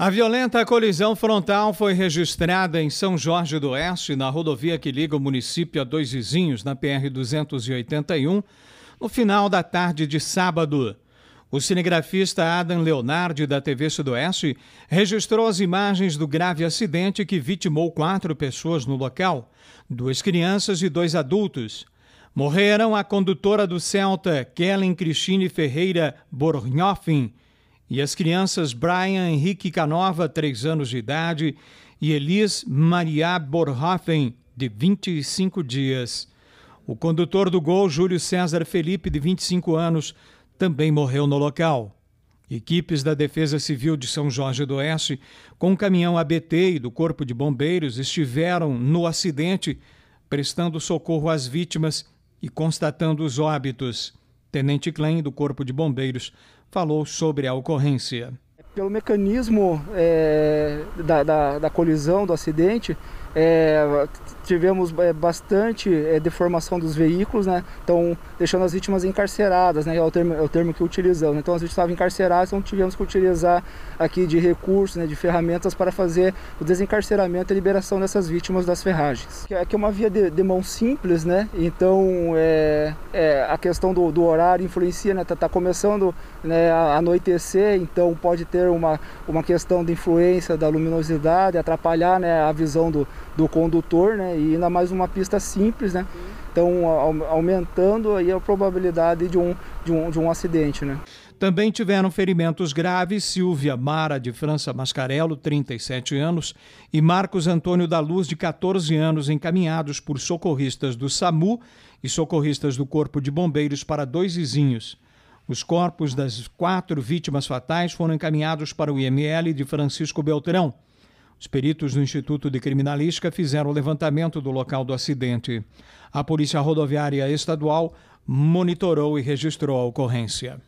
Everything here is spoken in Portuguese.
A violenta colisão frontal foi registrada em São Jorge do Oeste, na rodovia que liga o município a dois vizinhos, na PR-281, no final da tarde de sábado. O cinegrafista Adam Leonardi, da TV Sudoeste, registrou as imagens do grave acidente que vitimou quatro pessoas no local, duas crianças e dois adultos. Morreram a condutora do Celta, Kellen Cristine Ferreira Bornhoffen, e as crianças Brian Henrique Canova, 3 anos de idade, e Elis Maria Borhoffen, de 25 dias. O condutor do gol, Júlio César Felipe, de 25 anos, também morreu no local. Equipes da Defesa Civil de São Jorge do Oeste, com um caminhão ABT e do Corpo de Bombeiros, estiveram no acidente, prestando socorro às vítimas e constatando os óbitos. Tenente Klein, do Corpo de Bombeiros, falou sobre a ocorrência. Pelo mecanismo é, da, da, da, colisão, do acidente, é, tivemos é, bastante é, deformação dos veículos, né? Então, deixando as vítimas encarceradas, né? É o termo, é o termo que utilizamos. Então, as vítimas estavam encarceradas, então tivemos que utilizar aqui de recursos, né? de ferramentas para fazer o desencarceramento e liberação dessas vítimas das ferragens. Aqui é, é uma via de, de mão simples, né? Então, é, a questão do, do horário influencia, né? Tá, tá começando né, a anoitecer, então pode ter uma, uma questão de influência da luminosidade, atrapalhar né, a visão do, do condutor, né? E ainda mais uma pista simples, né? estão aumentando aí a probabilidade de um, de um, de um acidente. Né? Também tiveram ferimentos graves Silvia Mara de França Mascarello, 37 anos, e Marcos Antônio da Luz, de 14 anos, encaminhados por socorristas do SAMU e socorristas do Corpo de Bombeiros para dois vizinhos. Os corpos das quatro vítimas fatais foram encaminhados para o IML de Francisco Beltrão. Os peritos do Instituto de Criminalística fizeram o levantamento do local do acidente. A Polícia Rodoviária Estadual monitorou e registrou a ocorrência.